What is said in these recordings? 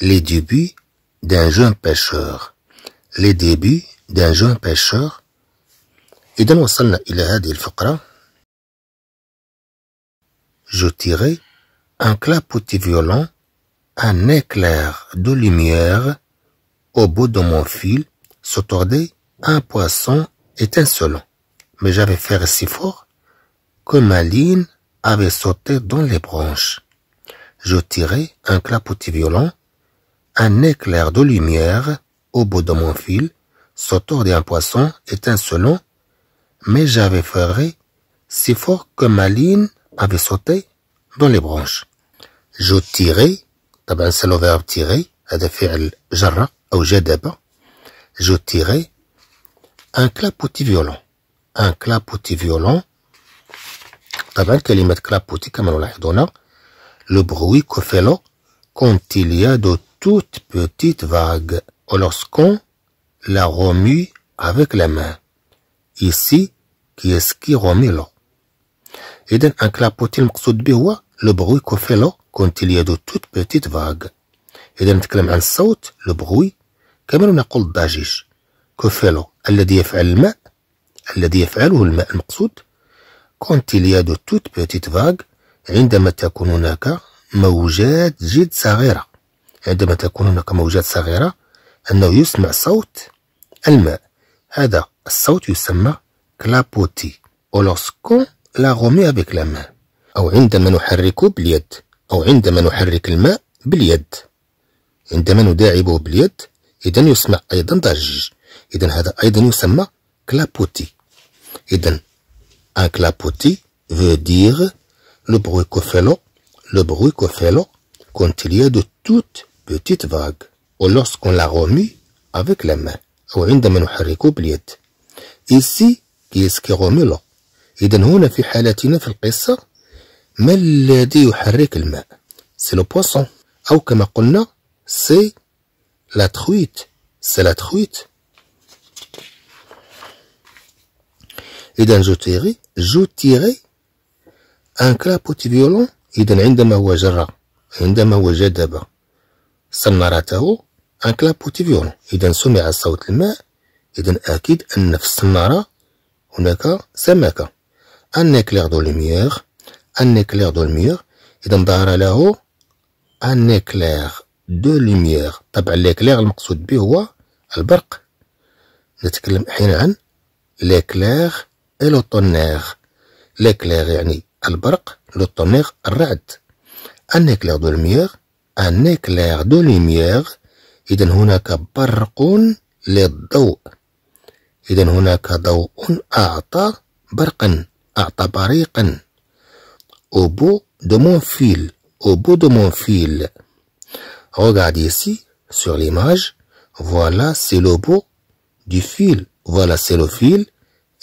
les débuts d'un jeune pêcheur. Les débuts d'un jeune pêcheur. Et dans il y a des Je tirai un clapotis violent, un éclair de lumière au bout de mon fil, s'entourait un poisson étincelant mais j'avais fait si fort que ma ligne avait sauté dans les branches. Je tirai un clapotis violent, un éclair de lumière au bout de mon fil, sautant d'un poisson étincelant, mais j'avais ferré si fort que ma ligne avait sauté dans les branches. Je tirai, c'est le verbe tirer, هذا فعل جرى de Je tirai un clapotis violent un clapotis violent e le bruit que fait quand il y a de toutes petites vagues lorsqu'on la remue avec les mains. Ici, qui est-ce qui remue là? Et un clapotis le bruit que fait quand il y a de toutes petites vagues. d'un نتكلم عن الصوت le bruit كما نقول الضجيج كوفيلو الذي الذي يفعله الماء المقصود كونتيليادو توت بيتيت فاغ عندما تكون هناك موجات جد صغيرة عندما تكون هناك موجات صغيرة أنه يسمع صوت الماء هذا الصوت يسمى كلابوتي لوسكو لا غومي أبيك لا أو عندما نحركه باليد أو عندما نحرك الماء باليد عندما نداعبه باليد إذا يسمع أيضا ضجيج إذا هذا أيضا يسمى كلابوتي Eden. Un clapotis veut dire le bruit qu'on fait là le bruit qu'on fait quand il y a de toutes petites vagues, ou lorsqu'on la remue avec les mains, ou عندما نحرك باليد. Ici, qui est-ce qui remue l'eau Eden, هنا في حالتنا في mais ما الذي يحرك الماء C'est le poisson. Ou comme on a dit, c'est la truite. C'est la truite. إذا جو تيغي جو تيغي أن كلابوت فيولون إذا عندما هو جرى عندما هو جذب صنارته أن كلابوت فيولون إذا سمع صوت الماء إذا أكيد أن في الصنارة هناك سمكة أن إكلير دو لومييغ أن إكلير دو لومييغ إذا ظهر له أن إكلير دو لومييغ طبعا ليكلير المقصود به هو البرق نتكلم حين عن ليكلير et le tonnerre. L'éclair يعني البرق, le tonnerre الرعد. Un éclair de lumière, un éclair de lumière. إذا هناك برق للضوء. إذا هناك ضوء أعطى برقا أعطى بريقا au bout de mon fil au bout de mon fil regardez ici sur l'image voilà c'est le bout du fil voilà c'est le fil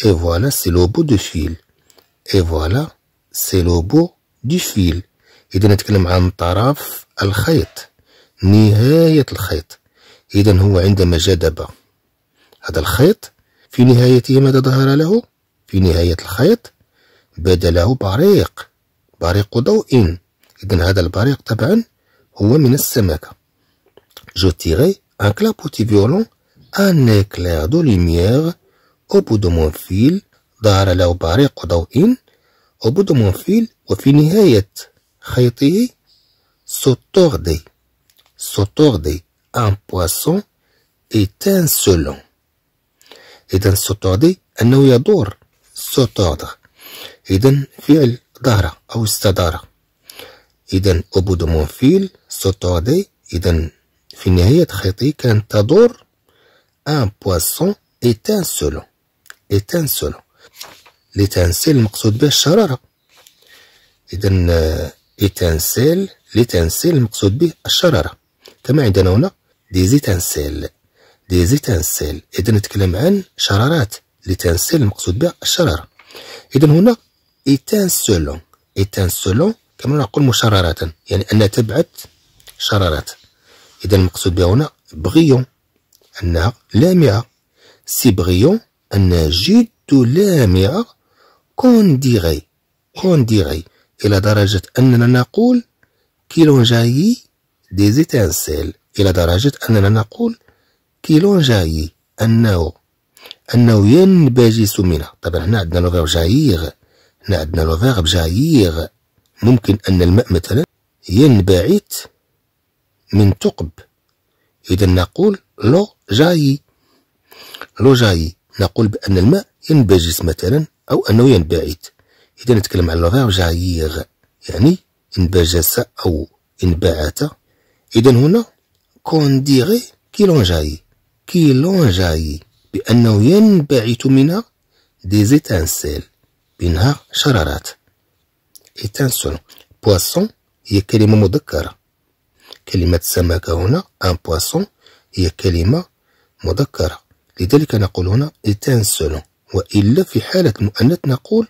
Et voilà, c'est le bout du fil. Et voilà, c'est le bout du fil. إذا نتكلم عن طرف الخيط نهاية الخيط إذا هو عندما جذب هذا الخيط في نهايته ماذا ظهر له؟ في نهاية الخيط بدا له بريق بريق ضوء إذا هذا البريق طبعا هو من السمكة جو تيغي ان كلابوتي فيولون ان éclair دو lumière أوبودوموفيل ظهر له بريق ضوئي أوبودوموفيل وفي نهاية خيطه سوتوردي سوتوردي أن بواسون إتانسولون إذن سوتوردي أنه يدور سوتوردر إذن فعل ظهر أو استدار إذا أوبودوموفيل سوتوردي إذن في نهاية خيطه كانت تدور أن بواسون إتانسولون لتنسل لتنسل المقصود به الشرارة إذن إتنسل آه، لتنسيل المقصود به الشرارة كما عندنا هنا ديزيتانسيل ديزيتانسيل إذا نتكلم عن شرارات لتنسيل المقصود بها الشرارة إذا هنا إتنسلون إتنسلون كما نقول مشررات يعني أنها تبعث شرارات إذا المقصود بها هنا بغيون أنها لامعة سي بغيون أن جد لامعة كونديغي كونديغي إلى درجة أننا نقول كيلونجاي ديزيتانسيل إلى درجة أننا نقول كيلونجاي أنه أنه ينبجس منها طبعا هنا عندنا لو جايغ هنا عندنا لو جايغ ممكن أن الماء مثلا ينبعث من ثقب إذا نقول لو جاي لو جاي نقول بأن الماء ينبجس مثلا أو أنه ينبعث إذا نتكلم على الرجعيغ يعني انبجس أو انبعث إذا هنا كونديغي كيلونجاي كيلونجاي بأنه ينبعث منها دي زيتانسيل منها شرارات إتانسون بواسون هي كلمة مذكرة كلمة سمكة هنا أن بواسون هي كلمة مذكرة لذلك نقول هنا إتانسولون وإلا في حالة المؤنث نقول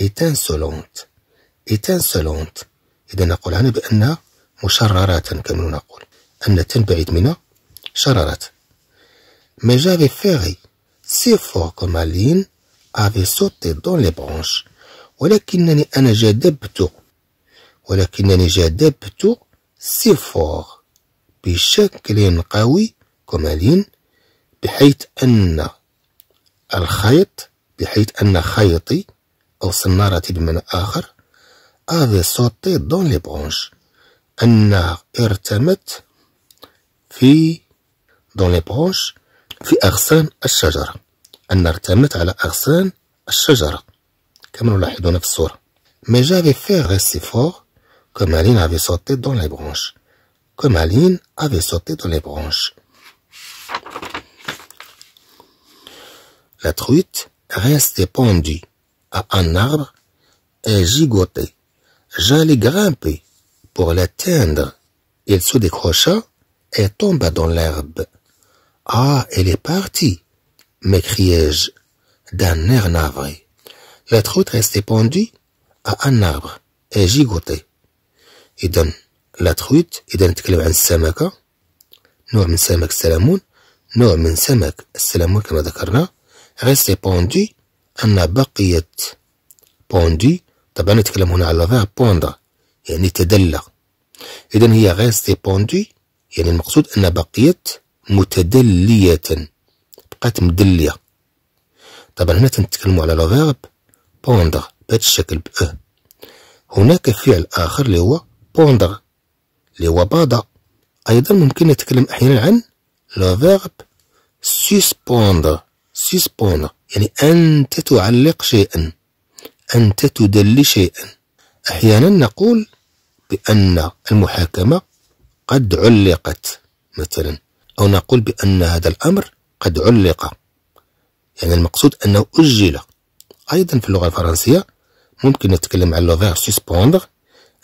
إتانسولونت إتانسولونت إذا نقول هنا بأنها مشررات كما نقول أن تنبعد منها شررة مي جافي فيغي سي فور كومالين افي سوتي دون لي برونش ولكنني أنا جذبت ولكنني جذبت سي فور بشكل قوي كوم كومالين بحيث أن الخيط بحيث أن خيطي أو صنارتي بمعنى آخر أفي سوتي دون لي برونش أنها ارتمت في دون لي برونش في أغصان الشجرة أنها ارتمت على أغصان الشجرة كما نلاحظون في الصورة مي جافي في غيسي فور كومالين افي سوتي دون لي برونش كومالين افي سوتي دون لي برونش La truite restait pendue à un arbre et gigotait. J'allais grimper pour l'atteindre. Il se décrocha et tomba dans l'herbe. Ah, elle est partie, m'écriai-je d'un air navré. La truite restait pendue à un arbre et gigotait. Et truite لا تخويت et نتكلم عن un نوع من سمك السلمون نوع من سمك السلمون كما ذكرنا ريستي بوندي أن بقيت بوندي طبعا نتكلم هنا على ذا بوندا يعني تدلى إذا هي ريستي بوندي يعني المقصود أن بقيت متدلية بقات مدلية طبعا هنا تنتكلموا على الفيرب بوندر بهذا الشكل بأه هناك فعل آخر اللي هو بوندر اللي هو بادا أيضا ممكن نتكلم أحيانا عن لو فيرب سيسبوندر سيسبوندر يعني أنت تعلق شيئا أنت تدلي شيئا أحيانا نقول بأن المحاكمة قد علقت مثلا أو نقول بأن هذا الأمر قد علق يعني المقصود أنه أجل أيضا في اللغة الفرنسية ممكن نتكلم عن لوفير سيسبوندر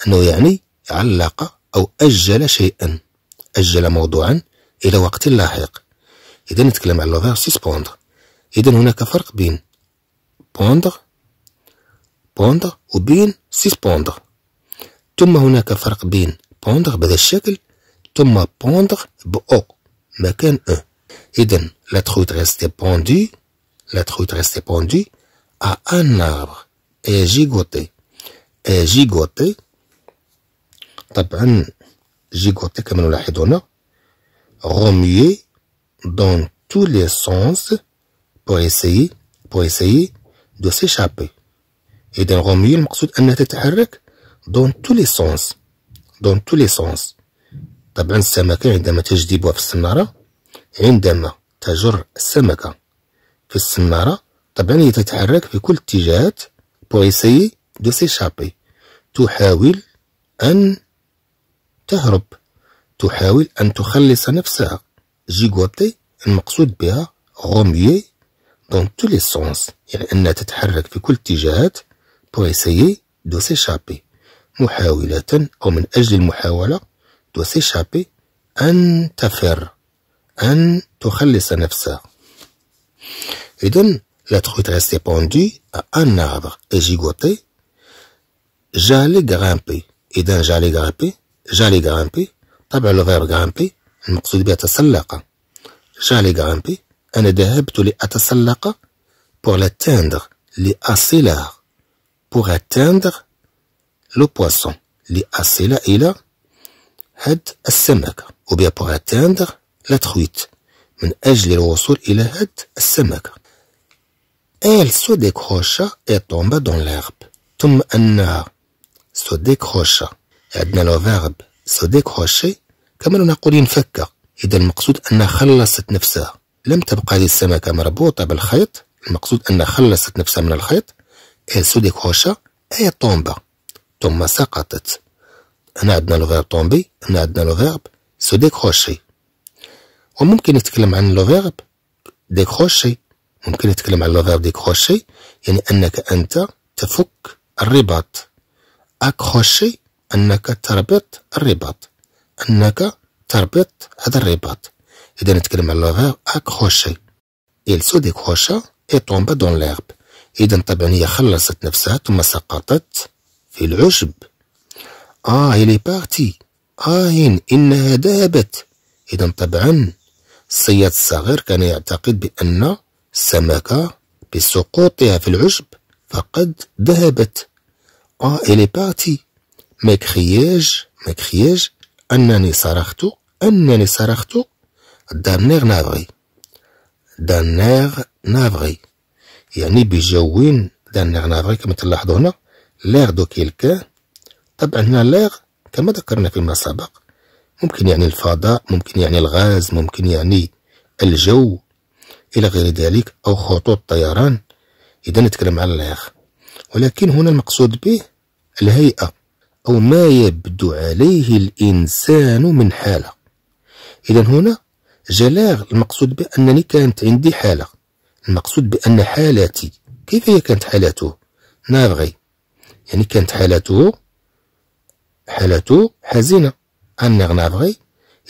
أنه يعني علق أو أجل شيئا أجل موضوعا إلى وقت لاحق إذا نتكلم عن لوفير سيسبوندر إذا هناك فرق بين بوندر بوندر وبين سيسبوندر ثم هناك فرق بين بوندر بهذا الشكل ثم بوندر بأو مكان أو إذا لا تخوت ريستي بوندي لا تخوت ريستي بوندي أ أن arbre أي جيغوتي أي جيغوتي طبعا جيغوتي كما نلاحظ هنا غوميي دون tous les sens pour essayer pour essayer de s'échapper إذا الغمية المقصود أنها تتحرك دون تو لي سونس دون تو لي سونس طبعا السمكة عندما تجذبها في السنارة عندما تجر السمكة في السنارة طبعا هي تتحرك في كل اتجاهات pour essayer de s'échapper تحاول أن تهرب تحاول أن تخلص نفسها جيغوتي المقصود بها غوميي dans tous les sens يعني أنها تتحرك في كل الاتجاهات pour essayer de s'échapper محاولة أو من أجل المحاولة de s'échapper أن تفر أن تخلص نفسها إذن la truite restait pendue à un arbre et gigotée j'allais grimper إذن j'allais grimper j'allais grimper طبعا الغير grimper المقصود بها تسلق j'allais grimper أنا ذهبت لأتسلق pour l'atteindre لأصل pour atteindre le poisson لأصل إلى هاد السمكة ou bien pour atteindre la truite من أجل الوصول إلى هاد السمكة elle se décrocha et tomba dans l'herbe ثم أنها se décrocha عندنا لو فيرب se décrocher كما نقول ينفك إذا المقصود أنها خلصت نفسها لم تبقى السمكة مربوطة بالخيط المقصود أن خلصت نفسها من الخيط إل كوشا أي طومبا ثم سقطت هنا عندنا لو طومبي هنا عندنا لو سودي كوشي وممكن نتكلم عن لو دي ديكروشي ممكن نتكلم عن لو دي ديكروشي يعني أنك أنت تفك الرباط أكوشي أنك تربط الرباط أنك تربط هذا الرباط اذا نتكلم على لافير اكروشي il سو ديكروشا إي tomba دون l'herbe اذا طبعا هي خلصت نفسها ثم سقطت في العشب اه إلي بارتي آه إنها ذهبت إذا طبعا الصياد الصغير كان يعتقد بأن السمكة بسقوطها في العشب فقد ذهبت آه إلي بارتي مكخياج مكخياج أنني صرخت أنني صرخت دانير نافغي نير نافغي يعني دان نير نافغي كما تلاحظوا هنا لير دو كيلكا طبعا هنا لير كما ذكرنا فيما سبق ممكن يعني الفضاء ممكن يعني الغاز ممكن يعني الجو إلى غير ذلك أو خطوط طيران إذا نتكلم على لير ولكن هنا المقصود به الهيئة أو ما يبدو عليه الإنسان من حالة إذا هنا جلاغ المقصود بأنني كانت عندي حالة المقصود بأن حالتي كيف هي كانت حالته نافغي يعني كانت حالته حالته حزينة أنغ نافغي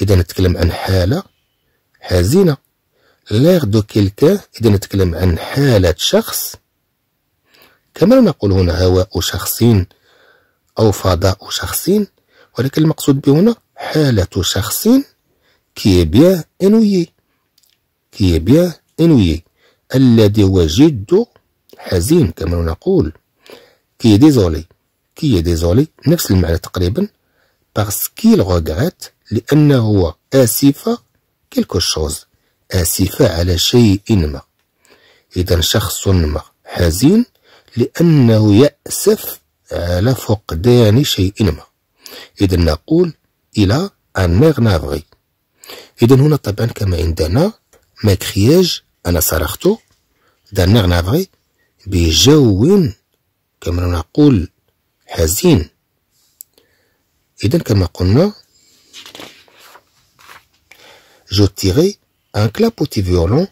إذا نتكلم عن حالة حزينة لاغ دو كيلكان إذا نتكلم عن حالة شخص كما نقول هنا هواء شخصين أو فضاء شخصين ولكن المقصود بهنا حالة شخص qui est bien ennuyé qui est bien ennuyé الذي هو جد حزين كما نقول qui est désolé qui est désolé نفس المعنى تقريبا parce qu'il regrette لأنه هو آسف quelque chose آسف على شيء ما إذا شخص ما حزين لأنه يأسف على فقدان شيء ما إذا نقول إلى أن navré Donc, comme indana l'ai dit, j'ai crié et je me suis rendu compte que un jouet, comme je Donc, comme je l'ai dit, j'ai tiré un clapotis violent,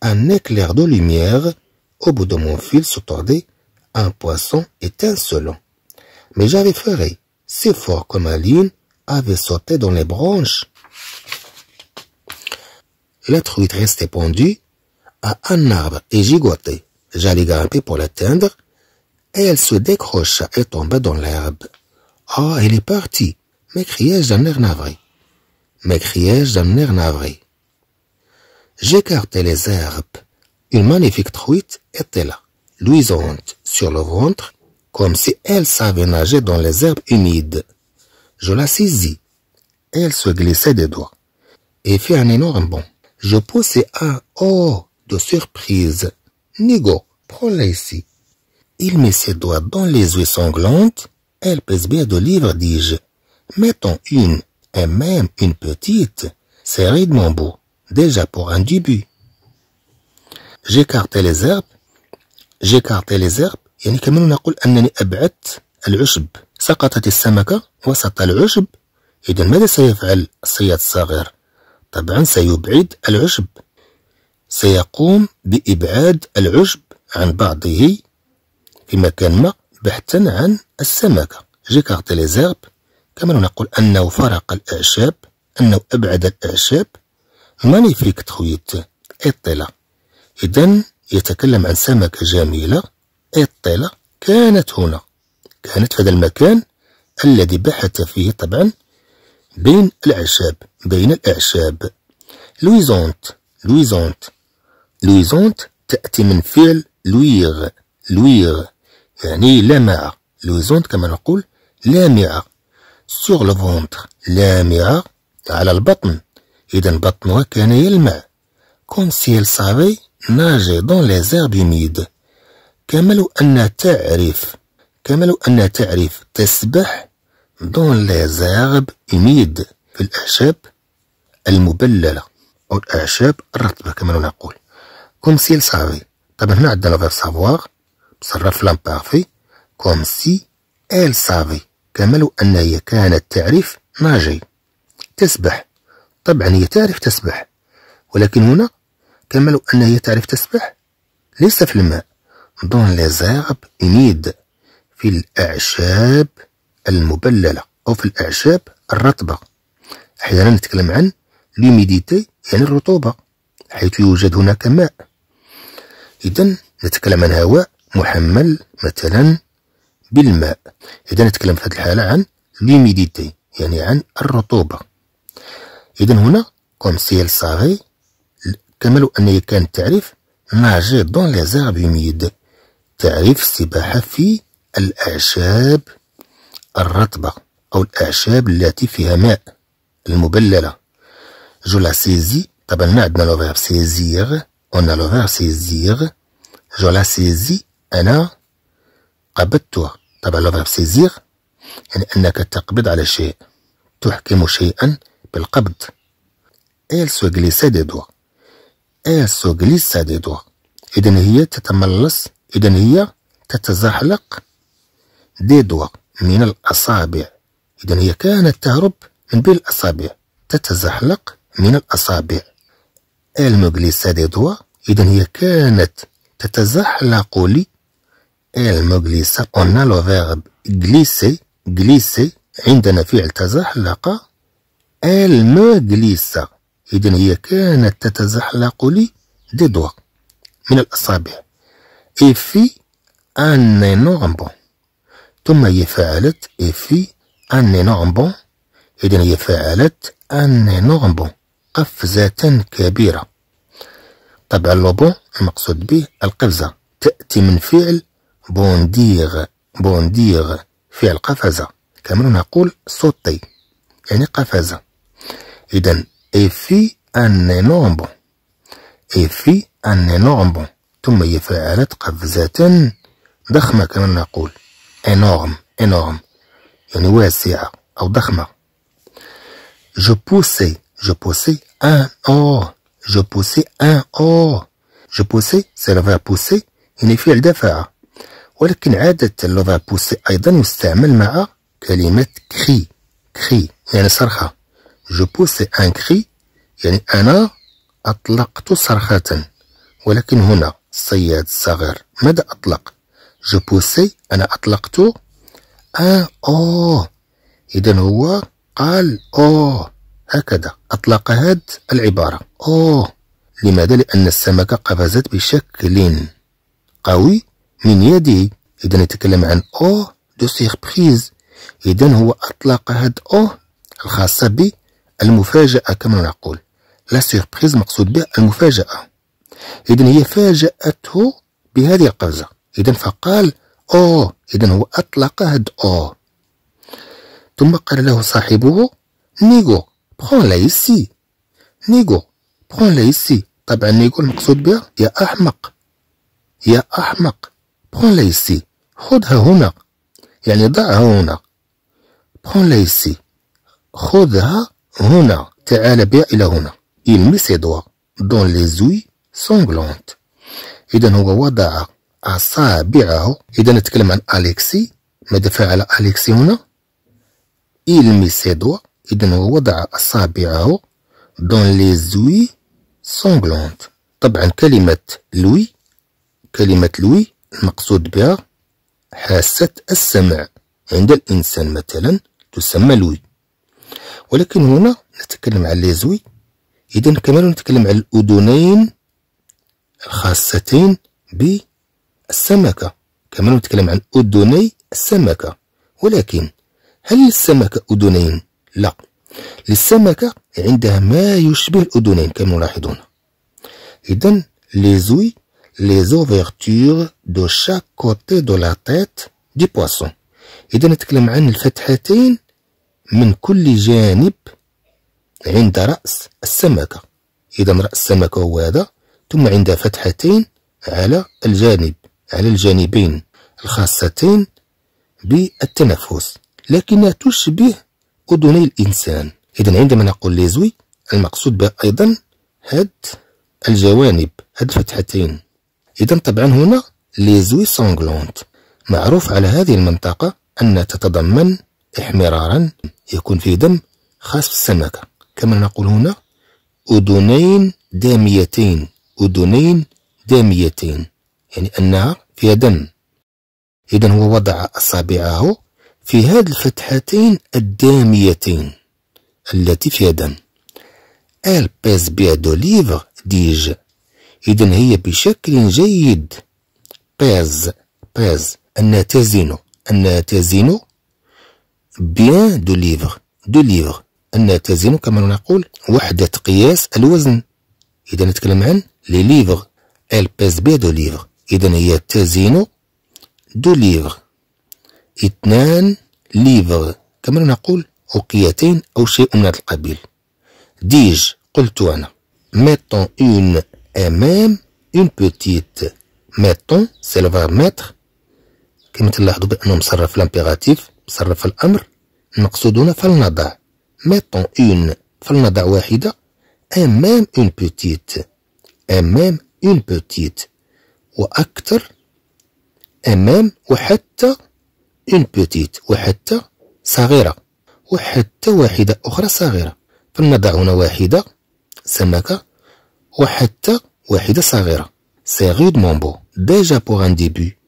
un éclair de lumière au bout de mon fil s'étendait, un poisson étincelant. Mais j'avais fait rien, c'est fort comme un lion avait sauté dans les branches la truite restait pendue à un arbre et gigotait. J'allais grimper pour l'atteindre, et elle se décrocha et tomba dans l'herbe. Ah, elle est partie, m'écriai-je d'un air navré. M'écriai-je d'un air navré. J'écartai les herbes. Une magnifique truite était là, luisante sur le ventre, comme si elle savait nager dans les herbes humides. Je la saisis. Elle se glissait des doigts et fit un énorme bond. Je poussai un or de surprise. Nigo, prends-la ici. Il met ses doigts dans les huiles sanglantes. Elle pèse bien de livres, dis-je. Mettons une, et même une petite. C'est mon beau, déjà pour un début. J'écartais les herbes. J'écartais les herbes. يعني كمان نقول أنني أبعدت العشب سقطت السمكة وسط العشب إذا ماذا سيفعل الصياد الصغير طبعا سيبعد العشب سيقوم بإبعاد العشب عن بعضه في مكان ما بحثا عن السمكة جيكارتي لي زيرب كما نقول أنه فرق الأعشاب أنه أبعد الأعشاب مانيفيك تخويت إطلة إذا يتكلم عن سمكة جميلة إطلة كانت هنا كانت في هذا المكان الذي بحث فيه طبعا بين الأعشاب بين الأعشاب لويزونت لويزونت لويزونت تأتي من فعل لويغ لويغ يعني لامعة لويزونت كما نقول لامعة سور لو فونتر لامعة على البطن إذا بطنها كان يلمع كوم سيل سافي ناجي دون لي زيرب يميد كما لو أنها تعرف كما لو أنها تعرف تسبح دون les إميد في الأعشاب المبللة أو الأعشاب الرطبة كما نقول كوم سيل لسافي طبعا هنا عندنا فير سافواغ تصرف لامبارفي كوم سي إل سافي كما لو أن هي كانت تعرف ناجي تسبح طبعا هي تعرف تسبح ولكن هنا كما لو أن هي تعرف تسبح ليس في الماء دون لي زيرب إميد في الأعشاب المبللة أو في الأعشاب الرطبة أحيانا نتكلم عن ليميديتي يعني الرطوبة حيث يوجد هناك ماء إذا نتكلم عن هواء محمل مثلا بالماء إذا نتكلم في هذه الحالة عن ليميديتي يعني عن الرطوبة إذا هنا كوم صاغي سافي كما لو أن كان التعريف ناجي دون لي زارب تعريف السباحة في الأعشاب الرطبة أو الأعشاب التي فيها ماء المبللة جو لا سيزي طبعا عندنا لو فيرب سيزير اون لو فيرب سيزير جو لا سيزي أنا قبضتها طبعا لو فيرب سيزير يعني أنك تقبض على شيء تحكم شيئا بالقبض إل سو غليسا دي دوا إل سو غليسا دي دوا إذن هي تتملص إذن هي تتزحلق دي دوا من الأصابع إذا هي كانت تهرب من بين الأصابع تتزحلق من الأصابع دي دوا إذا هي كانت تتزحلق لي إل on a le فيرب غليسي غليسي عندنا فعل تزحلق المجلسة إذا هي كانت تتزحلق لي دي دوا من الأصابع إي في أن نورمبون ثم هي فعلت افي ان un بون اذا إذن هي فعلت ان énorme بون قفزة كبيرة طبعا لوبون المقصود به القفزة تأتي من فعل بونديغ بونديغ فعل قفزة كما نقول صوتي يعني قفزة إذا إفي أن بون نعم. إفي أن بون نعم. ثم هي فعلت قفزة ضخمة كما نقول énorme, énorme, يعني واسعة أو ضخمة. Je poussais, je poussais un or, je poussais un or. Je poussais, c'est le verbe pousser, يعني فعل دفع. ولكن عادة لو verbe pousser أيضا يستعمل مع كلمة كري كري يعني صرخة جو بوسي ان كري يعني أنا أطلقت صرخة ولكن هنا الصياد الصغير ماذا أطلق جو بوسي أنا أطلقت آه او إذا هو قال أوه هكذا أطلق هاد العبارة أوه لماذا؟ لأن السمكة قفزت بشكل قوي من يده إذا نتكلم عن أوه دو سيربريز إذا هو أطلق هاد أوه الخاصة بالمفاجأة كما نقول لا سيربريز مقصود به المفاجأة إذا هي فاجأته بهذه القفزة إذن فقال أو إذن هو أطلق هاد أو ثم قال له صاحبه نيغو بخون لا يسي نيغو بخون لا يسي طبعا نيغو المقصود بها يا أحمق يا أحمق بخون لا يسي خذها هنا يعني ضعها هنا بخون لا يسي خذها هنا تعال بها إلى هنا يلمس mit دون doigts dans les إذا هو وضع أصابعه إذا نتكلم عن أليكسي ماذا فعل أليكسي هنا سي دوا إذا هو وضع أصابعه دون لي زوي سونغلونت طبعا كلمة لوي كلمة لوي المقصود بها حاسة السمع عند الإنسان مثلا تسمى لوي ولكن هنا نتكلم عن لي زوي إذا كمان نتكلم عن الأذنين الخاصتين ب السمكة كما نتكلم عن أذني السمكة ولكن هل للسمكة أذنين؟ لا للسمكة عندها ما يشبه الأذنين كما نلاحظون إذا ليزوي les ouvertures de chaque côté de la tête du poisson إذا نتكلم عن الفتحتين من كل جانب عند رأس السمكة إذا رأس السمكة هو هذا ثم عندها فتحتين على الجانب على الجانبين الخاصتين بالتنفس لكنها تشبه أذني الإنسان إذا عندما نقول ليزوي المقصود بها أيضا هاد الجوانب هاد الفتحتين إذا طبعا هنا ليزوي سونغلونت معروف على هذه المنطقة أن تتضمن احمرارا يكون فيه دم خاص في السمكة كما نقول هنا أذنين داميتين أذنين داميتين يعني النار في دم إذا هو وضع أصابعه في هذه الفتحتين الداميتين التي في دم أل بيز bien دو ليفر ديج إذا هي بشكل جيد بيز بيز أنها تزينو أنها تزينو بيان دو ليفر دو ليفر أنها تزينو كما نقول وحدة قياس الوزن إذا نتكلم عن لي ليفر أل بيز bien دو ليفر إذا هي تازينو دو ليفغ اثنان ليفغ كما نقول أوقيتين أو شيء من هذا القبيل ديج قلت أنا ميتون أون أمام أون بوتيت ميتون سي c'est le verbe كما تلاحظوا بأنه مصرف الامبيراتيف مصرف الأمر المقصودون فلنضع ميتون أون فلنضع واحدة أمام أون بوتيت أمام أون بوتيت وأكثر أمام وحتى اون بوتيت وحتى صغيرة وحتى واحدة أخرى صغيرة فلنضع هنا واحدة سمكة وحتى واحدة صغيرة سي مونبو ديجا بوغ ان ديبي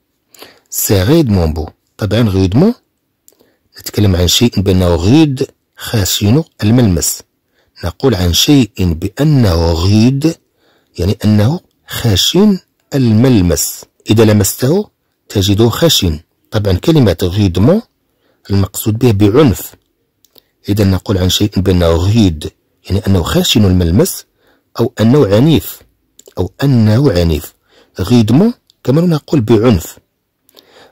سي مونبو بو طبعا غيدمون نتكلم عن شيء بأنه غيد خاشينو الملمس نقول عن شيء بأنه غيد يعني أنه خاشين الملمس إذا لمسته تجده خشن طبعا كلمة غيدمون المقصود به بعنف إذا نقول عن شيء بأنه غيد يعني أنه خشن الملمس أو أنه عنيف أو أنه عنيف غيدمون كما نقول بعنف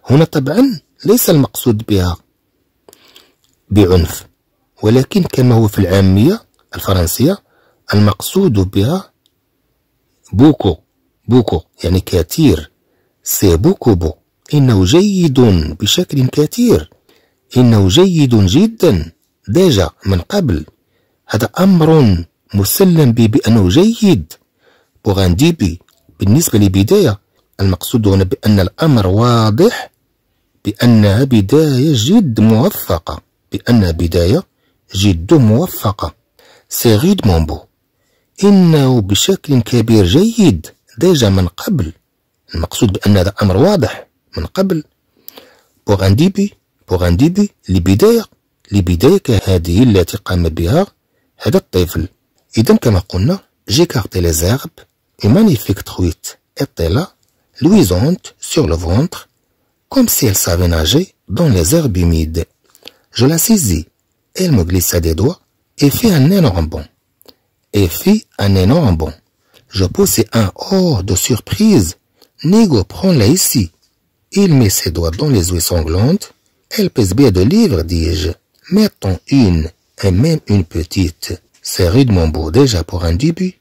هنا طبعا ليس المقصود بها بعنف ولكن كما هو في العامية الفرنسية المقصود بها بوكو بوكو يعني كثير بو إنه جيد بشكل كثير إنه جيد جدا ديجا من قبل هذا أمر مسلم بي بأنه جيد بوغانديبي بالنسبة لبداية المقصود هنا بأن الأمر واضح بأنها بداية جد موفقة بأنها بداية جد موفقة سيغيد مومبو إنه بشكل كبير جيد ديجا من قبل المقصود بأن هذا أمر واضح من قبل بوغانديبي بوغانديبي لبداية لبداية كهذه التي قام بها هذا الطفل إذا كما قلنا جي كارتي لي زيرب مانيفيك تخويت إطيلا لويزونت سور لو فونتر كوم si elle savait nager dans les herbes humides. Je la saisis. Elle me glissa des doigts et fit un énorme bond. Et fit un énorme bond. Je poussais un hors de surprise. Nigo prend-la ici. Il met ses doigts dans les eaux sanglantes. Elle pèse bien de livres, dis-je. Mettons une, et même une petite. C'est rudement beau déjà pour un début.